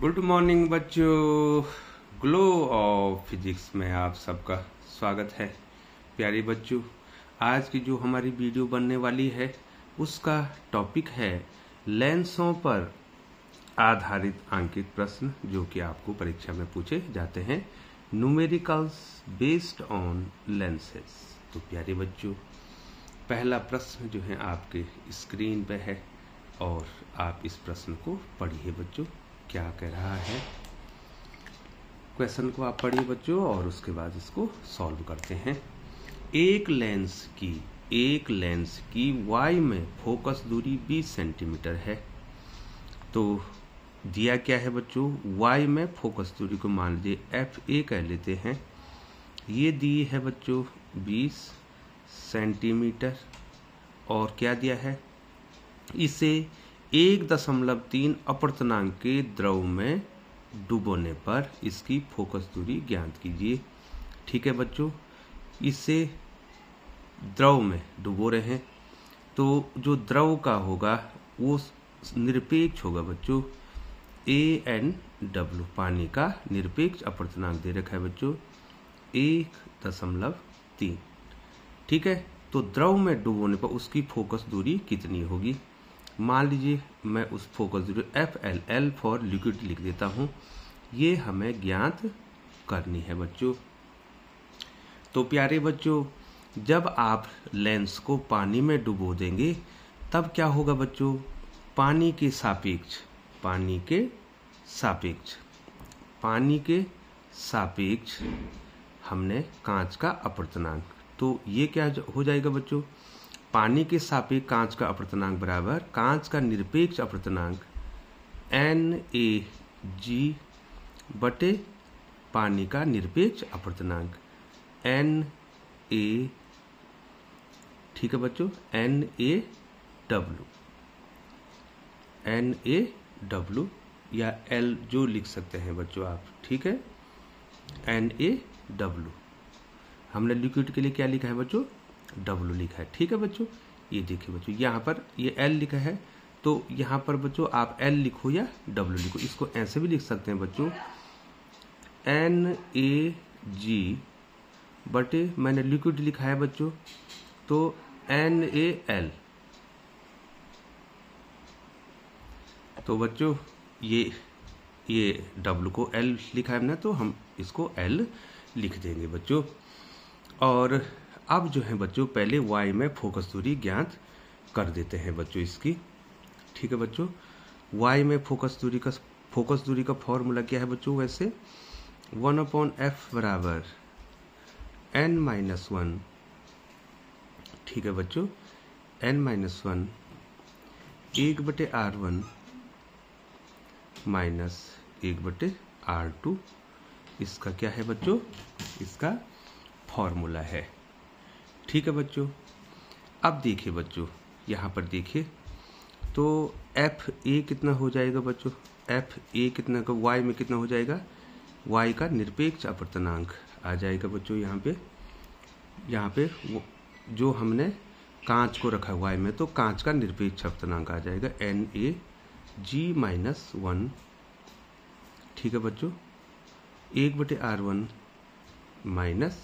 good morning बच्चों glow of physics में आप सबका स्वागत है प्यारे बच्चों आज की जो हमारी वीडियो बनने वाली है उसका टॉपिक है लेंसों पर आधारित अंकित प्रश्न जो कि आपको परीक्षा में पूछे जाते हैं न्यूमेरिकल्स बेस्ड ऑन लेंसेस तो प्यारे बच्चों पहला प्रश्न जो है आपके स्क्रीन पे है और आप इस प्रश्न को पढ़िए बच्चों क्या कह रहा है क्वेश्चन को आप पढ़िए बच्चों और उसके बाद इसको सॉल्व करते हैं एक लेंस की एक लेंस की वाई में फोकस दूरी 20 सेंटीमीटर है तो दिया क्या है बच्चों वाई में फोकस दूरी को मान लीजिए एफ ए कह लेते हैं ये दी है बच्चों 20 सेंटीमीटर और क्या दिया है इसे एक दशमलव तीन अपर्तनांक के द्रव में डूबोने पर इसकी फोकस दूरी ज्ञात कीजिए ठीक है बच्चों इसे द्रव में डूबो रहे हैं तो जो द्रव का होगा वो निरपेक्ष होगा बच्चों ए एन डब्ल्यू पानी का निरपेक्ष अपर्तनांक दे रखा है बच्चों एक दशमलव तीन ठीक है तो द्रव में डूबोने पर उसकी फोकस दूरी कितनी होगी मान लीजिए मैं उस focus zero F L L for liquid लिख देता हूँ ये हमें ज्ञात करनी है बच्चों तो प्यारे बच्चों जब आप लेंस को पानी में डुबो देंगे तब क्या होगा बच्चों पानी के सापेक्ष पानी के सापेक्ष पानी के सापेक्ष हमने कांच का अपर्तनांक तो ये क्या हो जाएगा बच्चों पानी के सापेक्ष कांच का अपवर्तनांक बराबर कांच का निरपेक्ष अपवर्तनांक एन ए जी बटे पानी का निरपेक्ष अपवर्तनांक एन ए ठीक है बच्चों N A W N A W या एल जो लिख सकते हैं बच्चों आप ठीक है एन ए डब्लू हमने लिक्विड के लिए क्या लिखा है बच्चों डब्लू लिखा है ठीक है बच्चों ये देखिए बच्चों यहाँ पर ये एल लिखा है तो यहाँ पर बच्चों आप एल लिखो या डब्ल्यू लिखो इसको ऐसे भी लिख सकते हैं बच्चों एन ए जी बटे मैंने लिक्विड लिखा है बच्चों तो एन ए एल तो बच्चों ये ये डब्लू को एल लिखा है ना तो हम इसको एल लिख देंगे बच्चों और अब जो है बच्चों पहले वाई में फोकस दूरी ज्ञात कर देते हैं बच्चों इसकी ठीक है बच्चों वाई में फोकस दूरी का फोकस दूरी का फॉर्मूला क्या है बच्चों वैसे वन अपॉन एफ बराबर एन माइनस वन ठीक है बच्चों एन माइनस वन एक बटे आर वन माइनस एक बटे आर टू इसका क्या है बच्चों इसका फॉर्मूला है ठीक है बच्चों अब देखिए बच्चों यहाँ पर देखिए तो एफ ए कितना हो जाएगा बच्चों एफ ए कितना का वाई में कितना हो जाएगा वाई का निरपेक्ष अपर्तनांक आ जाएगा बच्चों यहाँ पे यहाँ पे जो हमने कांच को रखा है वाई में तो कांच का निरपेक्ष अपर्तनांक आ जाएगा N A G minus one ठीक है बच्चों एक बटे आर वन माइनस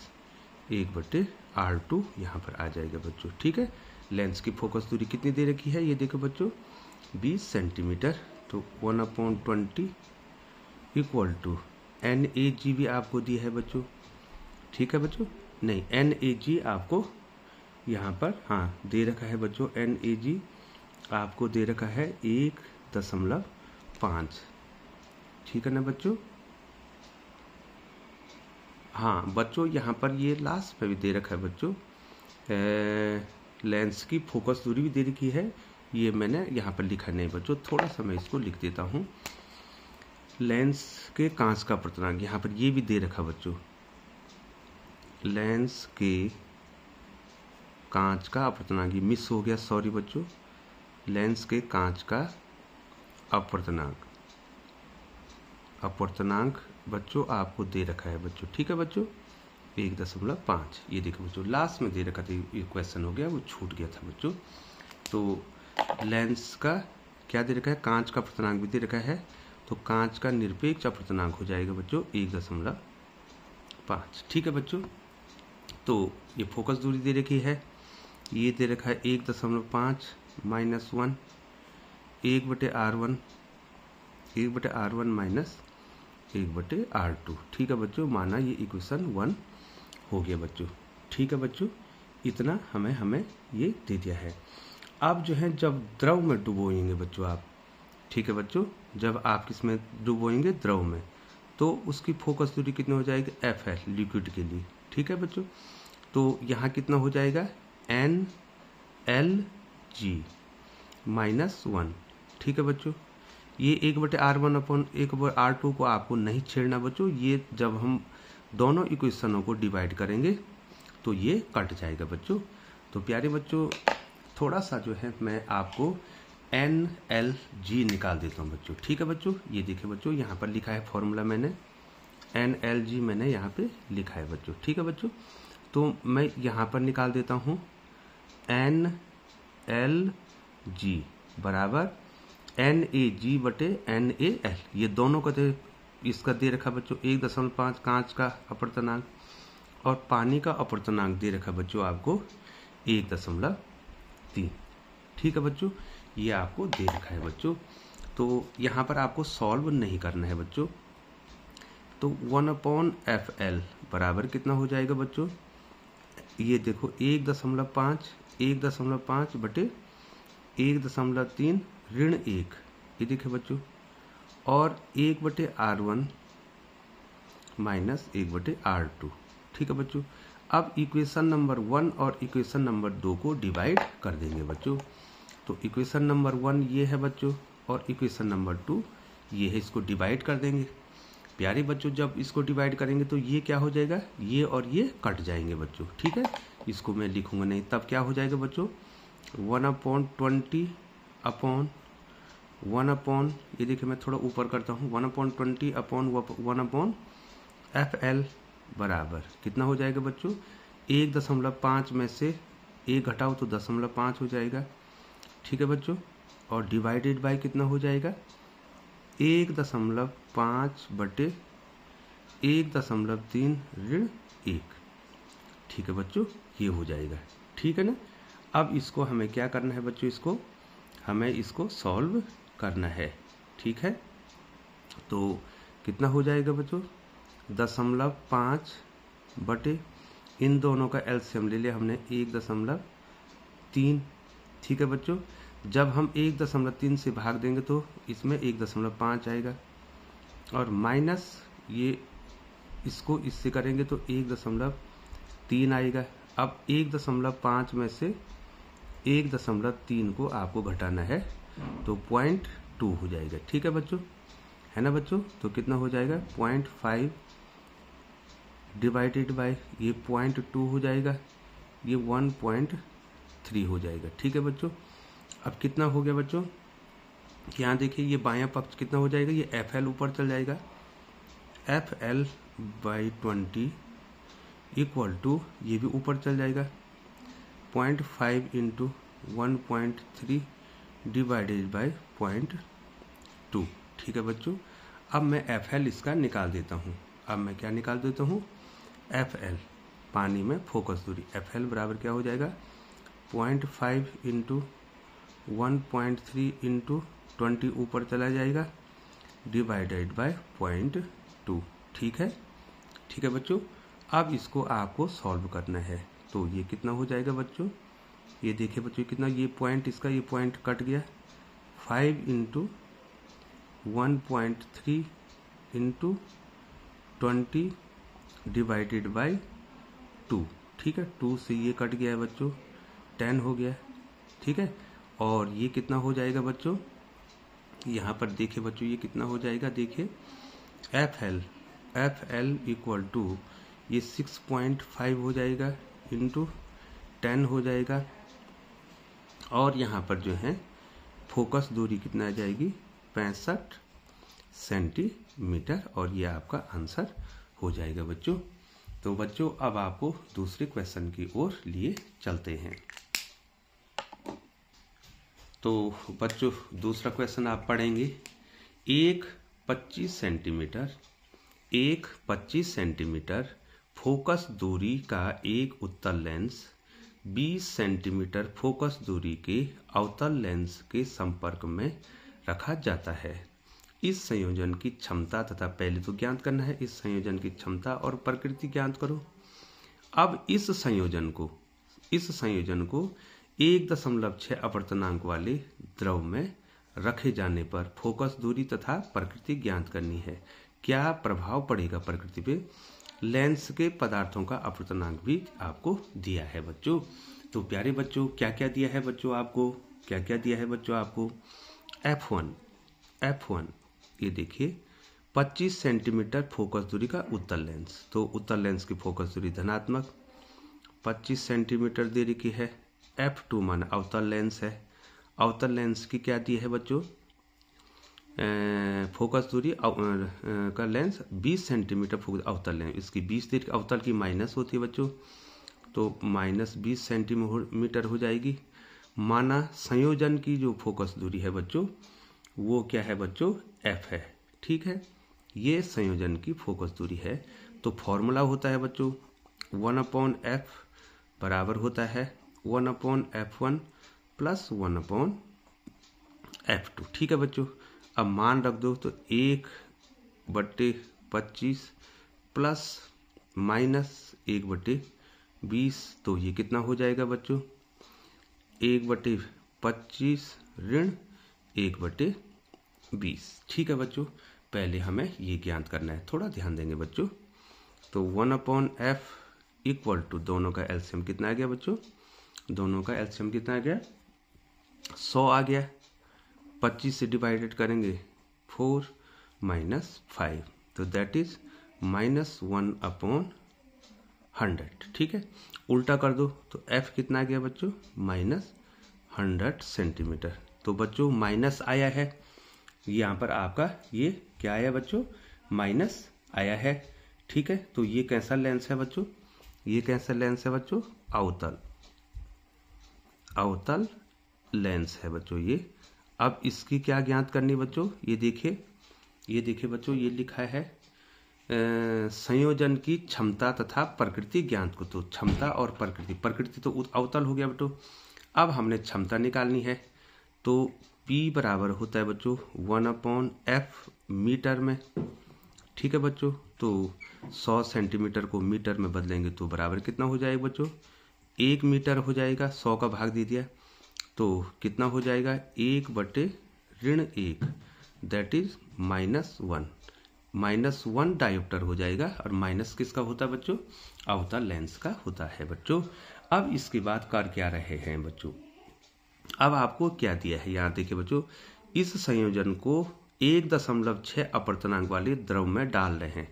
एक बटे आर टू यहाँ पर आ जाएगा बच्चों ठीक है लेंस की फोकस दूरी कितनी दे रखी है ये देखो बच्चों बीस सेंटीमीटर तो one upon twenty equal to N A G भी आपको दिया है बच्चों ठीक है बच्चों नहीं एन ए जी आपको यहाँ पर हाँ दे रखा है बच्चों एन ए जी आपको दे रखा है एक दशमलव पाँच ठीक है ना बच्चों हाँ बच्चों यहाँ पर ये लास्ट पे भी दे रखा है बच्चों लेंस की फोकस दूरी भी दे रखी है ये मैंने यहाँ पर लिखा नहीं बच्चों थोड़ा सा मैं इसको लिख देता हूँ लेंस के कांच का प्रतनांग यहाँ पर ये भी दे रखा बच्चों लेंस के कांच का अप्रतनांक ये मिस हो गया सॉरी बच्चों लेंस के कांच का अपरतनाक अप्रतनांक बच्चों आपको दे रखा है बच्चों ठीक है बच्चों एक दशमलव पाँच ये देखो बच्चों लास्ट में दे रखा था ये क्वेश्चन हो गया वो छूट गया था बच्चों तो लेंस का क्या दे रखा है कांच का प्रतनांक भी दे रखा है तो कांच का निरपेक्ष अपवर्तनांक हो जाएगा बच्चों एक दशमलव पाँच ठीक है बच्चों तो ये फोकस दूरी दे रखी है ये दे रखा है एक दशमलव पाँच माइनस वन एक बटे आर वन एक बटे आर वन माइनस एक बटे आर टू ठीक है बच्चों माना ये इक्वेशन वन हो गया बच्चों ठीक है बच्चों इतना हमें हमें ये दे दिया है आप जो है जब द्रव में डुबोएंगे बच्चों आप ठीक है बच्चों जब आप किस डुबोएंगे द्रव में तो उसकी फोकस दूरी कितनी हो जाएगी एफ एल लिक्विड के लिए ठीक है बच्चों तो यहाँ कितना हो जाएगा N L G minus one ठीक है बच्चों ये एक बटे आर वन अपन एक बटे आर टू को आपको नहीं छेड़ना बच्चों ये जब हम दोनों इक्वेशनों को डिवाइड करेंगे तो ये कट जाएगा बच्चों तो प्यारे बच्चों थोड़ा सा जो है मैं आपको एन एल जी निकाल देता हूँ बच्चों ठीक है बच्चों ये देखिए बच्चों यहाँ पर लिखा है फॉर्मूला मैंने एन एल जी मैंने यहाँ पे लिखा है बच्चों ठीक है बच्चों तो मैं यहाँ पर निकाल देता हूँ एन एल जी बराबर एन ए जी बटे एन ए एल ये दोनों का दे इसका दे रखा बच्चों एक दशमलव पाँच कांच का अपवर्तनांक और पानी का अपवर्तनांक दे रखा बच्चों आपको एक दशमलव तीन ठीक है बच्चों ये आपको दे रखा है बच्चों तो यहाँ पर आपको सॉल्व नहीं करना है बच्चों तो वन अपॉन एफ एल बराबर कितना हो जाएगा बच्चों ये देखो एक दशमलव पाँच एक दशमलव पाँच बटे एक दशमलव तीन ऋण एक ये देखे बच्चों और एक बटे आर वन माइनस एक बटे आर टू ठीक है बच्चों अब इक्वेशन नंबर वन और इक्वेशन नंबर दो को डिवाइड कर देंगे बच्चों तो इक्वेशन नंबर वन ये है बच्चों और इक्वेशन नंबर टू ये है इसको डिवाइड कर देंगे प्यारे बच्चों जब इसको डिवाइड करेंगे तो ये क्या हो जाएगा ये और ये कट जाएंगे बच्चों ठीक है इसको मैं लिखूंगा नहीं तब क्या हो जाएगा बच्चों one upon twenty upon one upon ये देखिए मैं थोड़ा ऊपर करता हूँ one upon twenty upon one upon F L बराबर कितना हो जाएगा बच्चों एक दशमलव पाँच में से एक घटाओ तो दशमलव पाँच हो जाएगा ठीक है बच्चों और डिवाइडेड बाय कितना हो जाएगा एक दशमलव पाँच बटे एक दशमलव तीन ऋण एक ठीक है बच्चों ये हो जाएगा ठीक है ना अब इसको हमें क्या करना है बच्चों इसको हमें इसको सॉल्व करना है ठीक है तो कितना हो जाएगा बच्चों दशमलव पाँच बटे इन दोनों का एल्सियम ले लिया हमने एक दशमलव तीन ठीक है बच्चों जब हम एक दशमलव तीन से भाग देंगे तो इसमें एक दशमलव पाँच आएगा और माइनस ये इसको इससे करेंगे तो एक दशमलव तीन आएगा अब एक दशमलव पाँच में से एक दशमलव तीन को आपको घटाना है तो पॉइंट टू हो जाएगा ठीक है बच्चों है ना बच्चों तो कितना हो जाएगा पॉइंट फाइव डिवाइडेड बाय ये पॉइंट टू हो जाएगा ये वन पॉइंट थ्री हो जाएगा ठीक है बच्चों अब कितना हो गया बच्चों यहाँ देखिए ये बायां पक्ष कितना हो जाएगा ये एफ एल ऊपर चल जाएगा F L by twenty equal to ये भी ऊपर चल जाएगा point five into one point three divided by point two ठीक है बच्चों अब मैं एफ एल इसका निकाल देता हूँ अब मैं क्या निकाल देता हूँ एफ एल पानी में फोकस दूरी एफ एल बराबर क्या हो जाएगा point five into one point three into twenty ऊपर चला जाएगा डिवाइडेड बाय पॉइंट टू ठीक है ठीक है बच्चों अब इसको आपको सॉल्व करना है तो ये कितना हो जाएगा बच्चों ये देखिए बच्चों कितना ये पॉइंट इसका ये पॉइंट कट गया five into one point three into twenty divided by two ठीक है टू से ये कट गया है बच्चों टेन हो गया ठीक है और ये कितना हो जाएगा बच्चों यहाँ पर देखे बच्चों ये कितना हो जाएगा देखिए F L F L equal to ये सिक्स पॉइंट फाइव हो जाएगा इंटू टेन हो जाएगा और यहाँ पर जो है फोकस दूरी कितना आ जाएगी पैंसठ सेंटीमीटर और ये आपका आंसर हो जाएगा बच्चों तो बच्चों अब आपको दूसरे क्वेश्चन की ओर लिए चलते हैं तो बच्चों दूसरा क्वेश्चन आप पढ़ेंगे एक पच्चीस सेंटीमीटर एक पच्चीस सेंटीमीटर फोकस दूरी का एक उत्तल लेंस 20 सेंटीमीटर फोकस दूरी के अवतल लेंस के संपर्क में रखा जाता है इस संयोजन की क्षमता तथा पहले तो ज्ञात करना है इस संयोजन की क्षमता और प्रकृति ज्ञात करो अब इस संयोजन को इस संयोजन को एक दशमलव छह अपर्तनांक वाले द्रव में रखे जाने पर फोकस दूरी तथा प्रकृति ज्ञात करनी है क्या प्रभाव पड़ेगा प्रकृति पे लेंस के पदार्थों का अपवर्तनांक भी आपको दिया है बच्चों तो प्यारे बच्चों क्या क्या दिया है बच्चों आपको क्या क्या दिया है बच्चों आपको एफ वन एफ वन ये देखिए 25 सेंटीमीटर फोकस दूरी का उत्तर लेंस तो उत्तर लेंस की फोकस दूरी धनात्मक 25 सेंटीमीटर देरी की है एफ टू मान अवतल लेंस है अवतल लेंस की क्या दी है बच्चों फोकस दूरी का लेंस 20 सेंटीमीटर फोकस अवतल लेंस इसकी 20 तीर अवतल की माइनस होती है बच्चों तो माइनस बीस सेंटीमीटर हो जाएगी माना संयोजन की जो फोकस दूरी है बच्चों वो क्या है बच्चों एफ है ठीक है ये संयोजन की फोकस दूरी है तो फॉर्मूला होता है बच्चों वन अपॉन एफ बराबर होता है one upon F one plus one upon F two ठीक है बच्चों अब मान रख दो तो एक बट्टे पच्चीस प्लस माइनस एक बट्टे बीस तो ये कितना हो जाएगा बच्चों एक बटे पच्चीस ऋण एक बटे बीस ठीक है बच्चों पहले हमें ये ज्ञात करना है थोड़ा ध्यान देंगे बच्चों तो one upon F equal to दोनों का एल्शियम कितना आ गया बच्चों दोनों का एल्शियम कितना आ गया सौ आ गया पच्चीस से डिवाइडेड करेंगे फोर माइनस फाइव तो that is minus one upon hundred ठीक है उल्टा कर दो तो एफ कितना गया बच्चों माइनस हंड्रेड सेंटीमीटर तो बच्चों माइनस आया है यहाँ पर आपका ये क्या आया बच्चों माइनस आया है ठीक है तो ये कैसा लेंस है बच्चों ये कैसा लेंस है बच्चों अवतल अवतल लेंस है बच्चों ये अब इसकी क्या ज्ञात करनी बच्चों ये देखिए ये देखिए बच्चों ये लिखा है संयोजन की क्षमता तथा प्रकृति ज्ञान को तो क्षमता और प्रकृति प्रकृति तो अवतल हो गया बच्चों अब हमने क्षमता निकालनी है तो P बराबर होता है बच्चों वन अपॉन एफ मीटर में ठीक है बच्चों तो 100 सेंटीमीटर को मीटर में बदलेंगे तो बराबर कितना हो जाएगा बच्चों एक मीटर हो जाएगा 100 का भाग दे दिया तो कितना हो जाएगा एक बटे ऋण एक that is minus one minus one dioptre हो जाएगा और माइनस किसका होता है बच्चों अवता लेंस का होता है बच्चों अब इसके बाद कर क्या रहे हैं बच्चों अब आपको क्या दिया है यहाँ देखिए बच्चों इस संयोजन को एक दशमलव छः अपर्तनांक वाले द्रव में डाल रहे हैं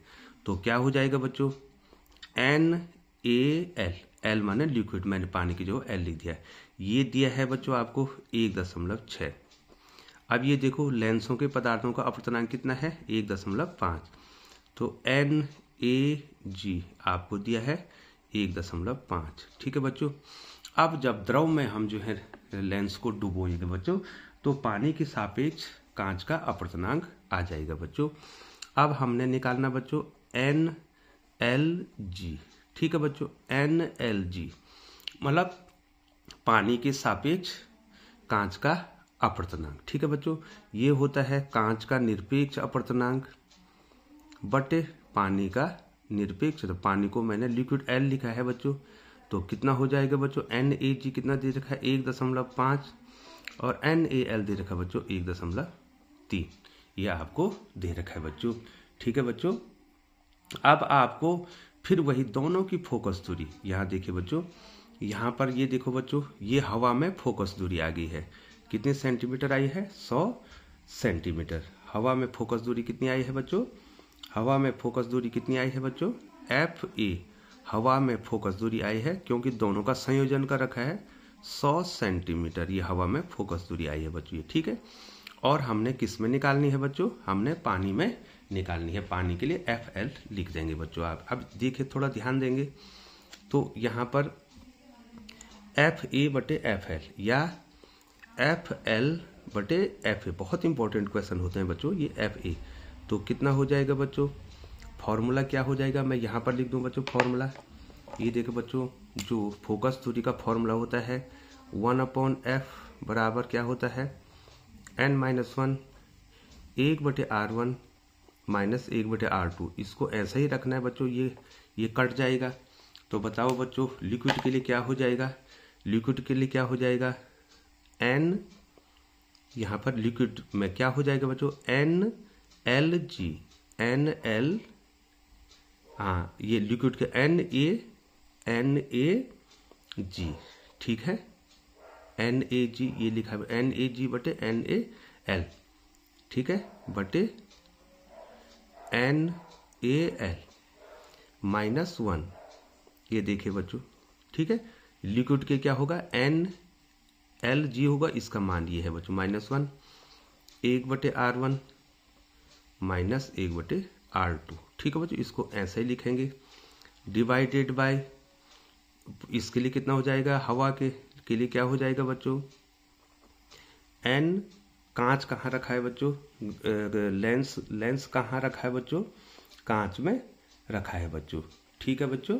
तो क्या हो जाएगा बच्चों एन ए एल एल माने लिक्विड मैंने पानी की जो एल लिख दिया ये दिया है बच्चों आपको एक दशमलव छः अब ये देखो लेंसों के पदार्थों का अपर्तनांक कितना है एक दशमलव पाँच तो एन ए जी आपको दिया है एक दशमलव पाँच ठीक है बच्चों अब जब द्रव में हम जो है लेंस को डुबोएंगे बच्चों तो पानी के सापेक्ष कांच का अपर्तनांक आ जाएगा बच्चों अब हमने निकालना बच्चों एन एल जी ठीक है बच्चों एन एल जी मतलब पानी के सापेक्ष कांच का अपर्तनांक ठीक है बच्चों ये होता है कांच का निरपेक्ष अपर्तनांक बटे पानी का निरपेक्ष तो पानी को मैंने लिक्विड एल लिखा है बच्चों तो कितना हो जाएगा बच्चों एन ए जी कितना दे रखा है एक दशमलव पांच और एन ए एल दे रखा है बच्चों एक दशमलव तीन ये आपको दे रखा है बच्चों ठीक है बच्चों अब आपको फिर वही दोनों की फोकस दूरी यहाँ देखिए बच्चों यहाँ पर ये देखो बच्चों ये हवा में फोकस दूरी आ गई है कितने सेंटीमीटर आई है सौ सेंटीमीटर हवा में फोकस दूरी कितनी आई है बच्चों हवा में फोकस दूरी कितनी आई है बच्चों एफ ए हवा में फोकस दूरी आई है क्योंकि दोनों का संयोजन का रखा है सौ सेंटीमीटर ये हवा में फोकस दूरी आई है बच्चों ये ठीक है और हमने किस में निकालनी है बच्चों हमने पानी में निकालनी है पानी के लिए एफ एल लिख देंगे बच्चों आप अब देखिए थोड़ा ध्यान देंगे तो यहाँ पर एफ ए e बटे एफ एल या एफ एल बटे एफ ए बहुत इंपॉर्टेंट क्वेश्चन होते हैं बच्चों ये एफ ए तो कितना हो जाएगा बच्चों फॉर्मूला क्या हो जाएगा मैं यहाँ पर लिख दूँ बच्चों फॉर्मूला ये देखो बच्चों जो फोकस दूरी का फॉर्मूला होता है वन अपॉन एफ बराबर क्या होता है एन माइनस वन एक बटे आर वन माइनस एक बटे आर टू इसको ऐसा ही रखना है बच्चों ये ये कट जाएगा तो बताओ बच्चों लिक्विड के लिए क्या हो जाएगा लिक्विड के लिए क्या हो जाएगा एन यहाँ पर लिक्विड में क्या हो जाएगा बच्चों N L G N L हाँ ये लिक्विड के एन ए एन ए जी ठीक है एन ए जी ये लिखा है एन ए जी बटे एन ए एल ठीक है बटे N A L minus one ये देखे बच्चों ठीक है लिक्विड के क्या होगा एन एल जी होगा इसका मान ये है बच्चों माइनस वन एक बटे आर वन माइनस एक बटे आर टू ठीक है बच्चों इसको ऐसे ही लिखेंगे डिवाइडेड बाय इसके लिए कितना हो जाएगा हवा के के लिए क्या हो जाएगा बच्चों एन कांच कहाँ रखा है बच्चों लेंस लेंस कहाँ रखा है बच्चों कांच में रखा है बच्चों ठीक है बच्चों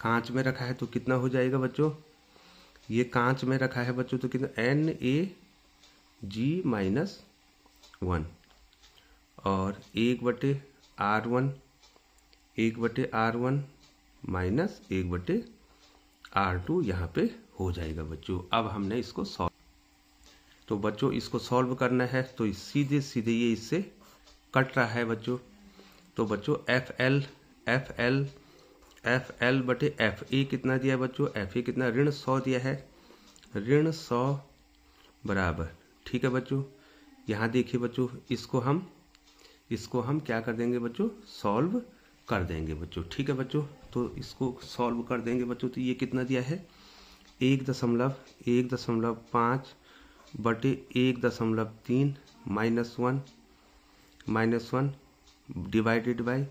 कांच में रखा है तो कितना हो जाएगा बच्चों ये कांच में रखा है बच्चों तो कितना N A G minus one और एक बटे आर वन एक बटे आर वन माइनस एक बटे आर टू यहाँ पे हो जाएगा बच्चों अब हमने इसको सॉल्व तो बच्चों इसको सॉल्व करना है तो सीधे सीधे ये इससे कट रहा है बच्चों तो बच्चों F L F L F L बटे एफ ई कितना दिया बच्चों एफ ई कितना ऋण सौ दिया है ऋण सौ बराबर ठीक है बच्चों यहाँ देखिए बच्चों इसको हम इसको हम क्या कर देंगे बच्चों सॉल्व कर देंगे बच्चों ठीक है बच्चों तो इसको सॉल्व कर देंगे बच्चों तो ये कितना दिया है एक दशमलव एक दशमलव पाँच बटे एक दशमलव तीन minus one minus one divided by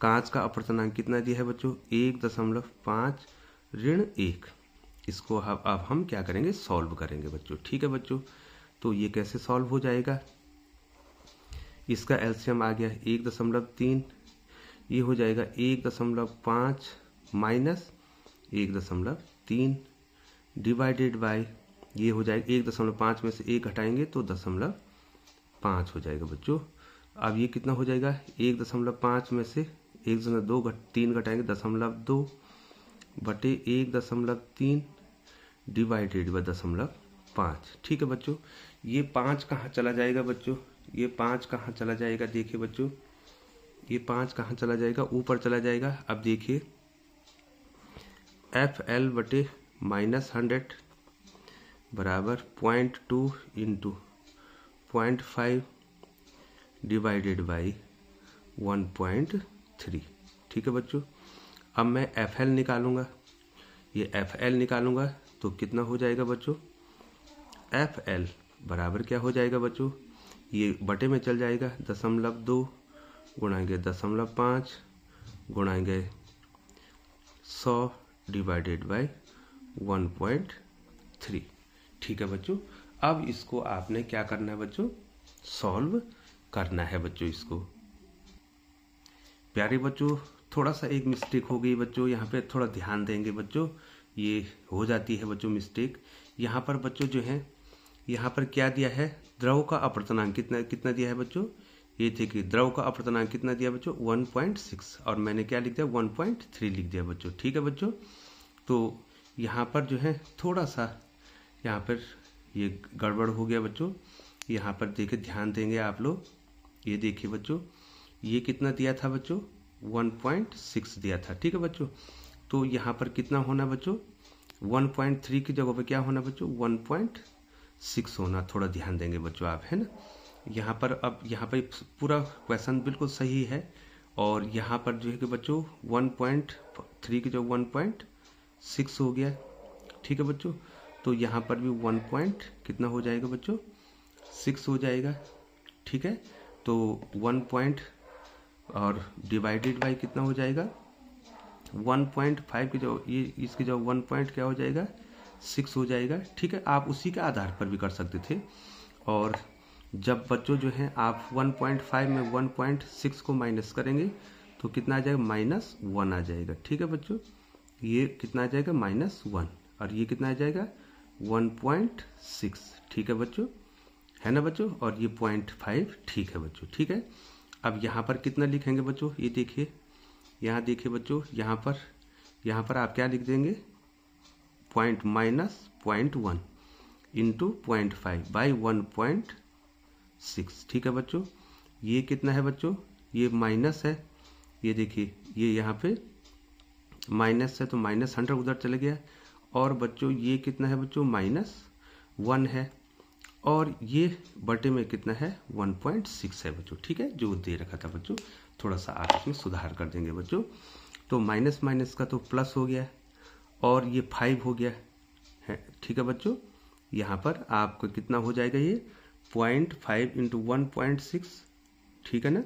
कांच का अपवर्तनांक कितना दिया है बच्चों एक दशमलव पाँच ऋण एक इसको अब अब हम क्या करेंगे सॉल्व करेंगे बच्चों ठीक है बच्चों तो ये कैसे सॉल्व हो जाएगा इसका एल्सियम आ गया एक दशमलव तीन ये हो जाएगा एक दशमलव पाँच माइनस एक दशमलव तीन डिवाइडेड बाय ये हो जाएगा एक दशमलव पाँच में से एक हटाएंगे तो दशमलव पाँच हो जाएगा बच्चों अब ये कितना हो जाएगा एक दशमलव पाँच में से एक दशमलव दो घट तीन घटाएंगे दशमलव दो बटे एक दशमलव तीन डिवाइडेड बाय दशमलव पाँच ठीक है बच्चों ये पाँच कहाँ चला जाएगा बच्चों ये पाँच कहाँ चला जाएगा देखिए बच्चों ये पाँच कहाँ चला जाएगा ऊपर चला जाएगा अब देखिए एफ एल बटे माइनस हंड्रेड बराबर point two into point five divided by one point three ठीक है बच्चों अब मैं एफ एल निकालूंगा ये एफ एल निकालूंगा तो कितना हो जाएगा बच्चों एफ एल बराबर क्या हो जाएगा बच्चों ये बटे में चल जाएगा दशमलव दो गुणाएंगे दशमलव पाँच गुणाएंगे सौ divided by one point three ठीक है बच्चों अब इसको आपने क्या करना है बच्चों सॉल्व करना है बच्चों इसको प्यारे बच्चों थोड़ा सा एक मिस्टेक हो गई बच्चों यहाँ पे थोड़ा ध्यान देंगे बच्चों ये हो जाती है बच्चों मिस्टेक यहाँ पर बच्चों जो है यहाँ पर क्या दिया है द्रव का अपर्तनांक कितना कितना दिया है बच्चों ये देखिए द्रव का अपर्तनांक कितना दिया बच्चों 1.6 और मैंने क्या लिख दिया 1.3 लिख दिया बच्चों ठीक है बच्चों तो यहाँ पर जो है थोड़ा सा यहाँ पर ये गड़बड़ हो गया बच्चों यहाँ पर देखे ध्यान देंगे आप लोग ये देखिए बच्चों ये कितना दिया था बच्चों 1.6 दिया था ठीक है बच्चों तो यहाँ पर कितना होना बच्चों 1.3 की जगह पर क्या होना बच्चों 1.6 होना थोड़ा ध्यान देंगे बच्चों आप है ना यहाँ पर अब यहाँ पर पूरा क्वेश्चन बिल्कुल सही है और यहाँ पर जो है कि बच्चों वन थ्री की पॉइंट सिक्स हो गया ठीक है बच्चों तो यहाँ पर भी वन पॉइंट कितना हो जाएगा बच्चों सिक्स हो जाएगा ठीक है तो वन पॉइंट और डिवाइडेड बाई कितना हो जाएगा 1.5 की जो ये इसकी जो 1 पॉइंट क्या हो जाएगा सिक्स हो जाएगा ठीक है आप उसी के आधार पर भी कर सकते थे और जब बच्चों जो हैं आप 1.5 में 1.6 को माइनस करेंगे तो कितना आ जाएगा माइनस वन आ जाएगा ठीक है बच्चों ये कितना आ जाएगा माइनस वन और ये कितना आ जाएगा 1.6 ठीक है बच्चों है ना बच्चों और ये पॉइंट फाइव ठीक है बच्चों ठीक है अब यहाँ पर कितना लिखेंगे बच्चों ये देखिए यहाँ देखिए बच्चों यहाँ पर यहाँ पर आप क्या लिख देंगे point minus point one into point five by one point six ठीक है बच्चों ये कितना है बच्चों ये माइनस है ये देखिए ये यहाँ पे माइनस है तो माइनस हंड्रेड उधर चले गया और बच्चों ये कितना है बच्चों माइनस वन है और ये बटे में कितना है 1.6 है बच्चों ठीक है जो दे रखा था बच्चों थोड़ा सा आप इसमें सुधार कर देंगे बच्चों तो माइनस माइनस का तो प्लस हो गया और ये फाइव हो गया है ठीक है बच्चों यहाँ पर आपको कितना हो जाएगा ये point five into one point six ठीक है ना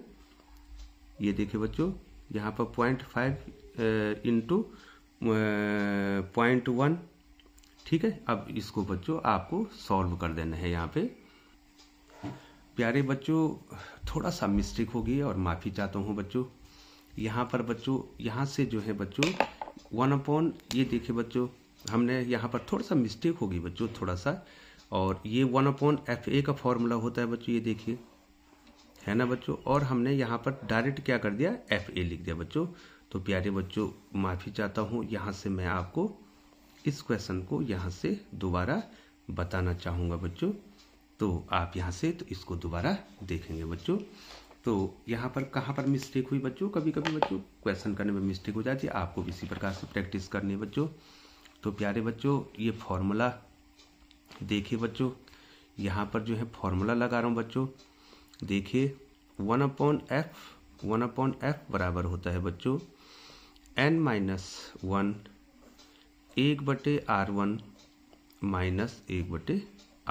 ये देखे बच्चों यहाँ पर point five into point one ठीक है अब इसको बच्चों आपको सॉल्व कर देना है यहाँ पे प्यारे बच्चों थोड़ा सा मिस्टेक हो गई और माफ़ी चाहता हूँ बच्चों यहाँ पर बच्चों यहाँ से जो है बच्चों वन अपॉन ये देखे बच्चों हमने यहाँ पर थोड़ा सा मिस्टेक होगी बच्चों थोड़ा सा और ये वन अपॉन एफ ए का फॉर्मूला होता है बच्चों ये देखिए है ना बच्चों और हमने यहाँ पर डायरेक्ट क्या कर दिया एफ ए लिख दिया बच्चों तो प्यारे बच्चों माफ़ी चाहता हूँ यहाँ से मैं आपको इस क्वेश्चन को यहाँ से दोबारा बताना चाहूँगा बच्चों तो आप यहाँ से तो इसको दोबारा देखेंगे बच्चों तो यहाँ पर कहाँ पर मिस्टेक हुई बच्चों कभी कभी बच्चों क्वेश्चन करने में मिस्टेक हो जाती है आपको भी इसी प्रकार से प्रैक्टिस करनी है बच्चों तो प्यारे बच्चों ये फॉर्मूला देखिए बच्चों यहाँ पर जो है फॉर्मूला लगा रहा हूँ बच्चों देखिए one upon F one upon F बराबर होता है बच्चों एन माइनस वन एक बटे आर वन माइनस एक बटे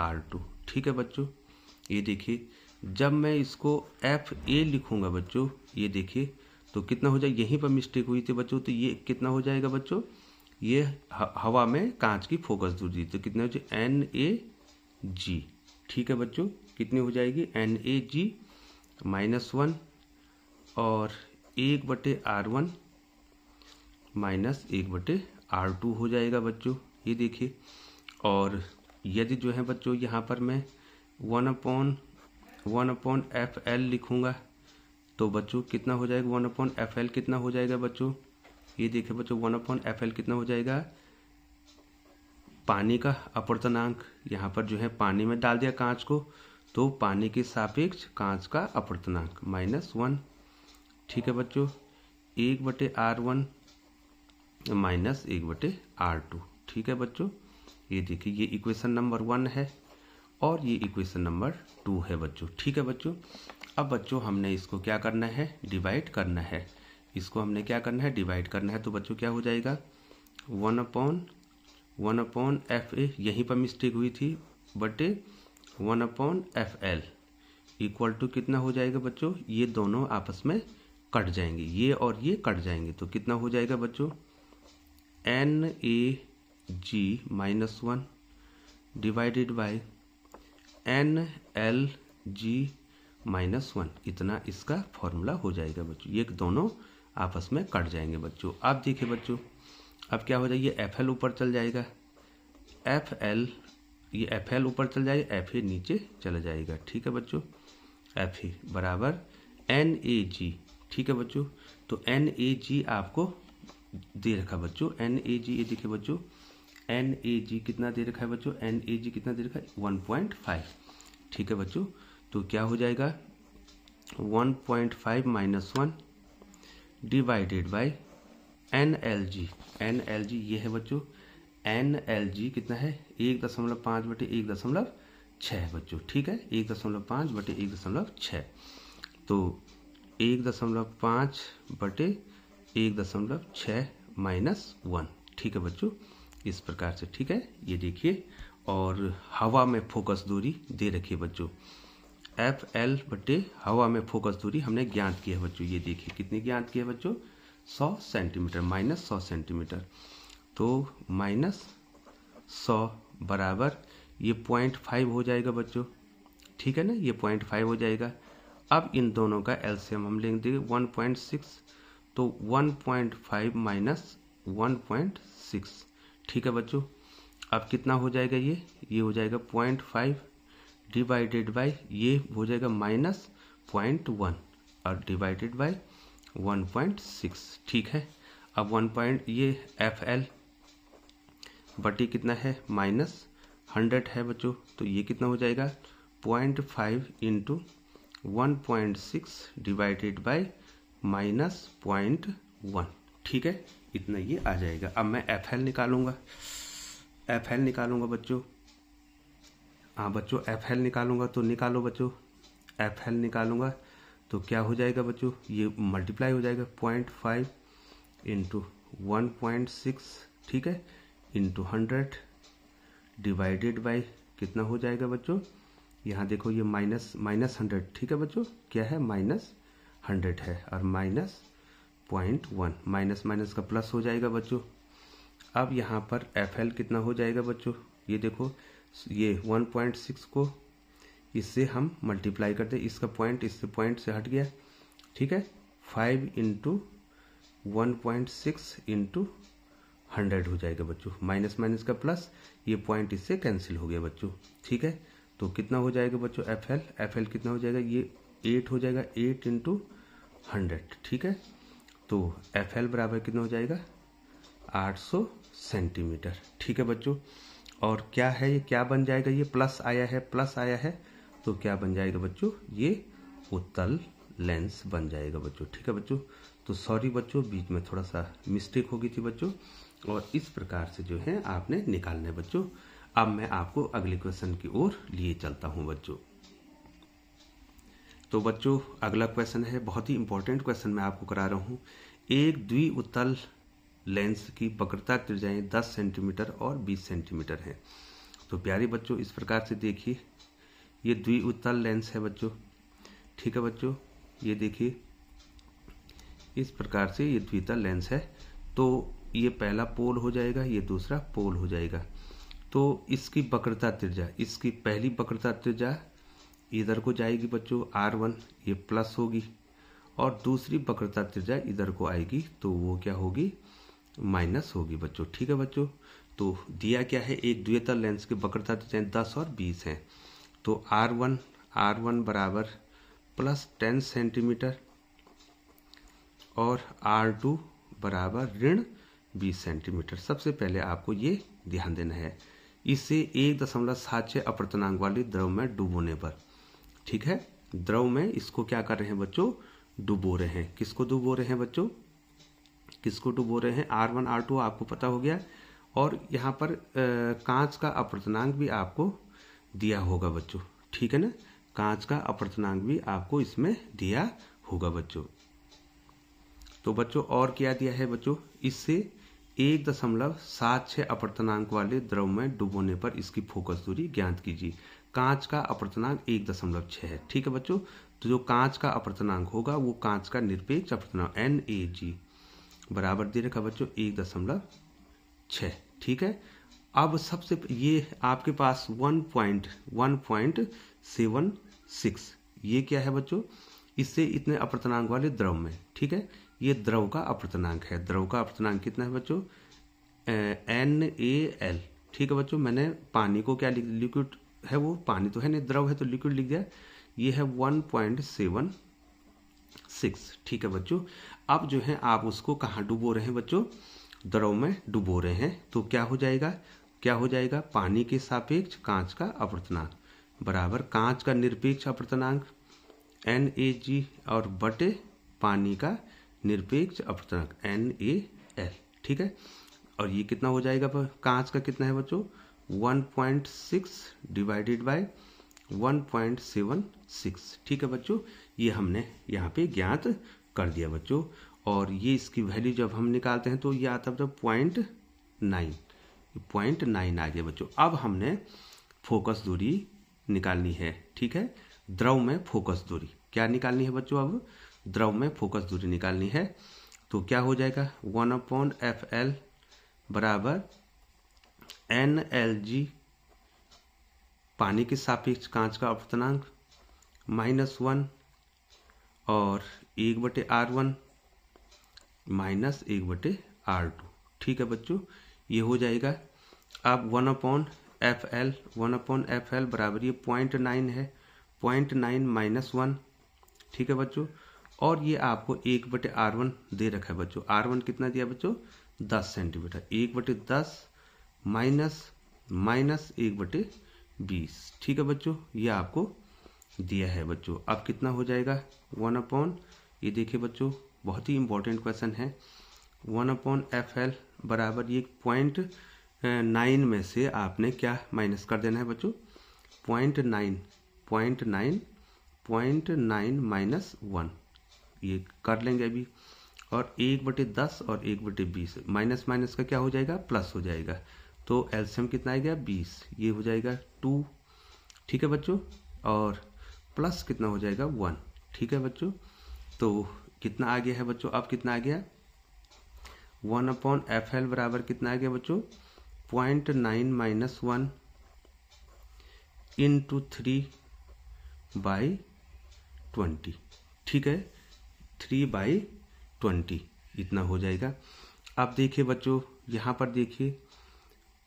आर टू ठीक है बच्चों ये देखिए जब मैं इसको एफ ए लिखूंगा बच्चों ये देखिए तो कितना हो जाएगा यहीं पर मिस्टेक हुई थी बच्चों तो ये कितना हो जाएगा बच्चों ये हवा में कांच की फोकस दूरी तो कितना हो जाए एन ए जी ठीक है बच्चों कितनी हो जाएगी N A G minus one और एक बटे आर वन माइनस एक बटे आर टू हो जाएगा बच्चों ये देखिए और यदि जो है बच्चों यहाँ पर मैं one upon one upon F L लिखूँगा तो बच्चों कितना हो जाएगा वन अपॉन एफ एल कितना हो जाएगा बच्चों ये देखिए बच्चों वन अपॉन एफ एल कितना हो जाएगा पानी का अपर्तनांक यहाँ पर जो है पानी में डाल दिया कांच को तो पानी के सापेक्ष कांच का अपर्तनांक माइनस वन ठीक है बच्चों एक बटे आर वन माइनस एक बटे आर टू ठीक है बच्चों ये देखिए ये इक्वेशन नंबर वन है और ये इक्वेशन नंबर टू है बच्चों ठीक है बच्चों अब बच्चों हमने इसको क्या करना है डिवाइड करना है इसको हमने क्या करना है डिवाइड करना है तो बच्चों क्या हो जाएगा one upon one upon F A यहीं पर मिस्टेक हुई थी बटे one upon F L equal to कितना हो जाएगा बच्चों ये दोनों आपस में कट जाएंगे ये और ये कट जाएंगे तो कितना हो जाएगा बच्चों N A G minus one divided by N L G minus one इतना इसका फॉर्मूला हो जाएगा बच्चों ये दोनों आपस में कट जाएंगे बच्चों आप देखिए बच्चों अब क्या हो जाएगा ये एफ एल ऊपर चल जाएगा एफ एल ये एफ एल ऊपर चल जाएगा एफ ए नीचे चला जाएगा ठीक है बच्चों एफ ए बराबर एन ए जी ठीक है बच्चों तो एन ए जी आपको दे रखा है बच्चों एन ए जी ये देखिए बच्चों एन ए जी कितना दे रखा है बच्चों एन ए जी कितना दे रखा है वन पॉइंट फाइव ठीक है बच्चों तो क्या हो जाएगा one point five minus one divided by N L G N L G ये है बच्चों एन एल जी कितना है एक दशमलव पाँच बटे एक दशमलव छः है बच्चों ठीक है एक दशमलव पाँच बटे एक दशमलव छः तो एक दशमलव पाँच बटे एक दशमलव छः माइनस वन ठीक है बच्चों इस प्रकार से ठीक है ये देखिए और हवा में फोकस दूरी दे रखी है बच्चों एफ एल बटे हवा में फोकस दूरी हमने ज्ञात किया है बच्चों ये देखिए कितनी ज्ञात किया है बच्चों सौ सेंटीमीटर माइनस सौ सेंटीमीटर तो माइनस सौ बराबर ये पॉइंट फाइव हो जाएगा बच्चों ठीक है ना ये पॉइंट फाइव हो जाएगा अब इन दोनों का एल्शियम हम लेंगे वन पॉइंट सिक्स तो 1.5 माइनस वन ठीक है बच्चों अब कितना हो जाएगा ये ये हो जाएगा पॉइंट फाइव डिवाइडेड बाई ये हो जाएगा माइनस पॉइंट वन और divided by one point six ठीक है अब वन पॉइंट ये एफ एल बटी कितना है माइनस हंड्रेड है बच्चों तो ये कितना हो जाएगा point five into one point six divided by minus point one ठीक है इतना ये आ जाएगा अब मैं एफ एल निकालूंगा एफ एल निकालूंगा बच्चों हाँ बच्चों एफ एल निकालूंगा तो निकालो बच्चों एफ एल निकालूंगा तो क्या हो जाएगा बच्चों ये मल्टीप्लाई हो जाएगा point five into one point six ठीक है इंटू हंड्रेड डिवाइडेड बाई कितना हो जाएगा बच्चों यहाँ देखो ये माइनस माइनस हंड्रेड ठीक है बच्चों क्या है माइनस हंड्रेड है और minus point one minus minus का प्लस हो जाएगा बच्चों अब यहाँ पर एफ एल कितना हो जाएगा बच्चों ये देखो ये वन पॉइंट सिक्स को इससे हम मल्टीप्लाई करते इसका पॉइंट इससे पॉइंट से हट गया ठीक है five into one point six into hundred हो जाएगा बच्चों माइनस माइनस का प्लस ये पॉइंट इससे कैंसिल हो गया बच्चों ठीक है तो कितना हो जाएगा बच्चों एफ एल एफ एल कितना हो जाएगा ये एट हो जाएगा एट इंटू हंड्रेड ठीक है तो एफ एल बराबर कितना हो जाएगा आठ सौ सेंटीमीटर ठीक है बच्चों और क्या है ये क्या बन जाएगा ये प्लस आया है प्लस आया है तो क्या बन जाएगा बच्चों ये उत्तल लेंस बन जाएगा बच्चों ठीक है बच्चों तो सॉरी बच्चों बीच में थोड़ा सा मिस्टेक हो गई थी बच्चों और इस प्रकार से जो है आपने निकालना है बच्चों अब मैं आपको अगले क्वेश्चन की ओर लिए चलता हूँ बच्चों तो बच्चों अगला क्वेश्चन है बहुत ही इंपॉर्टेंट क्वेश्चन मैं आपको करा रहा हूँ एक द्वि उत्तल लेंस की पकड़ता त्रिज्याएँ 10 सेंटीमीटर और 20 सेंटीमीटर हैं तो प्यारे बच्चों इस प्रकार से देखिए ये द्वि उत्तल लेंस है बच्चों ठीक है बच्चों ये देखिए इस प्रकार से ये द्वितल लेंस है तो ये पहला पोल हो जाएगा ये दूसरा पोल हो जाएगा तो इसकी बकरता त्रिज्या इसकी पहली बकरता त्रिज्या इधर को जाएगी बच्चों आर वन ये प्लस होगी और दूसरी पकड़ता त्रिज्या इधर को आएगी तो वो क्या होगी माइनस होगी बच्चों ठीक है बच्चों तो दिया क्या है एक द्वितल लेंस के पकड़ता त्रिज्या दस और बीस हैं तो आर वन आर वन बराबर प्लस टेन सेंटीमीटर और आर टू बराबर ऋण बीस सेंटीमीटर सबसे पहले आपको ये ध्यान देना है इसे एक दशमलव सात छः अपरतनांक वाले द्रव में डूबोने पर ठीक है द्रव में इसको क्या कर रहे हैं बच्चों डुबो रहे हैं किसको डुबो रहे हैं बच्चों किसको डुबो रहे हैं आर वन आर टू आपको पता हो गया और यहाँ पर कांच का अपर्तनांक भी आपको दिया होगा बच्चों ठीक है ना कांच का अपर्तनांक भी आपको इसमें दिया होगा बच्चों तो बच्चों और क्या दिया है बच्चों इससे एक दशमलव सात छः अपर्तनांक वाले द्रव में डुबोने पर इसकी फोकस दूरी ज्ञात कीजिए कांच का अपर्तनांक एक दशमलव छः है ठीक है बच्चों तो जो कांच का अपर्तनांक होगा वो कांच का निरपेक्ष अपर्तनांक एन ए जी बराबर दे रखा बच्चों एक दशमलव छः ठीक है अब सबसे ये आपके पास one point one point seven six ये क्या है बच्चों इससे इतने अपर्तनांक वाले द्रव में ठीक है ये द्रव का अपर्तनांक है द्रव का अपर्तनांक कितना है बच्चों एन ए एल ठीक है बच्चों मैंने पानी को क्या लिक्विड है वो पानी तो है नहीं द्रव है तो लिक्विड लिख दिया ये है वन पॉइंट सेवन सिक्स ठीक है बच्चों अब जो है आप उसको कहाँ डुबो रहे हैं बच्चों द्रव में डुबो रहे हैं तो क्या हो जाएगा क्या हो जाएगा पानी के सापेक्ष कांच का अपर्तनांक बराबर कांच का निरपेक्ष अपर्तनांक एन ए जी और बटे पानी का निरपेक्ष अपर्तनांक एन ए एल ठीक है और ये कितना हो जाएगा कांच का कितना है बच्चों 1.6 डिवाइडेड बाय 1.76 ठीक है बच्चों ये हमने यहाँ पे ज्ञात कर दिया बच्चों और ये इसकी वैल्यू जब हम निकालते हैं तो ये आता है पॉइंट नाइन पॉइंट नाइन आ गया बच्चों अब हमने फोकस दूरी निकालनी है ठीक है द्रव में फोकस दूरी क्या निकालनी है बच्चों अब द्रव में फोकस दूरी निकालनी है तो क्या हो जाएगा वन अपॉन एफ एल बराबर एन एल जी पानी के सापेक्ष कांच का अपतनांक माइनस वन और एक बटे आर वन माइनस एक बटे आर टू ठीक है बच्चों ये हो जाएगा अब one upon F L one upon F L बराबर ये पॉइंट नाइन है पॉइंट नाइन माइनस वन ठीक है बच्चों और ये आपको एक बटे आर वन दे रखा है बच्चों आर वन कितना दिया बच्चों दस सेंटीमीटर एक बटे दस माइनस माइनस एक बटे बीस ठीक है बच्चों ये आपको दिया है बच्चों अब कितना हो जाएगा वन अपॉन ये देखिए बच्चों बहुत ही इंपॉर्टेंट क्वेश्चन है वन अपॉन एफ एल बराबर ये पॉइंट नाइन में से आपने क्या माइनस कर देना है बच्चों point nine point nine point nine minus one ये कर लेंगे अभी और एक बटे दस और एक बटे बीस माइनस माइनस का क्या हो जाएगा प्लस हो जाएगा तो एल्शियम कितना आ गया बीस ये हो जाएगा टू ठीक है बच्चों और प्लस कितना हो जाएगा वन ठीक है बच्चों तो कितना आ गया है बच्चों अब कितना आ गया वन अपॉन एफ एल बराबर कितना आ गया बच्चों point nine minus one into three by twenty ठीक है थ्री बाई ट्वेंटी इतना हो जाएगा अब देखिए बच्चों यहाँ पर देखिए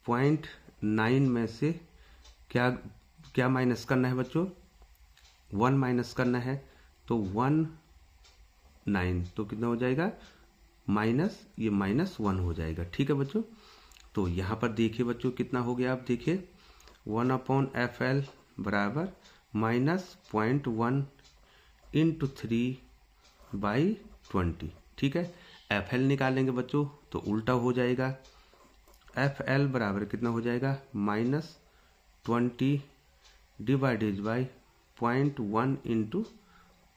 पॉइंट नाइन में से क्या क्या माइनस करना है बच्चों वन माइनस करना है तो वन नाइन तो कितना हो जाएगा माइनस ये माइनस वन हो जाएगा ठीक है बच्चों तो यहां पर देखिए बच्चों कितना हो गया आप देखिए वन अपॉन एफ एल बराबर minus point one into three by twenty ठीक है एफ एल निकालेंगे बच्चों तो उल्टा हो जाएगा एफ एल बराबर कितना हो जाएगा minus twenty divided by point one into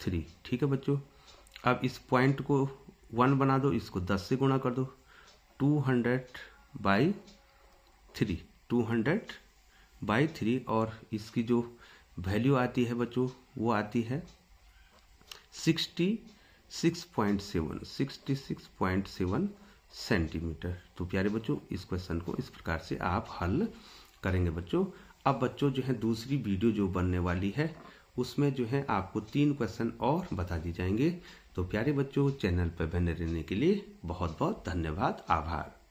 three ठीक है बच्चों अब इस पॉइंट को वन बना दो इसको दस से गुणा कर दो two hundred by three two hundred by three और इसकी जो वैल्यू आती है बच्चों वो आती है sixty six point seven sixty six point seven centimetre तो प्यारे बच्चों इस क्वेश्चन को इस प्रकार से आप हल करेंगे बच्चों अब बच्चों जो है दूसरी वीडियो जो बनने वाली है उसमें जो है आपको तीन क्वेश्चन और बता दिए जाएंगे तो प्यारे बच्चों चैनल पर बने रहने के लिए बहुत बहुत धन्यवाद आभार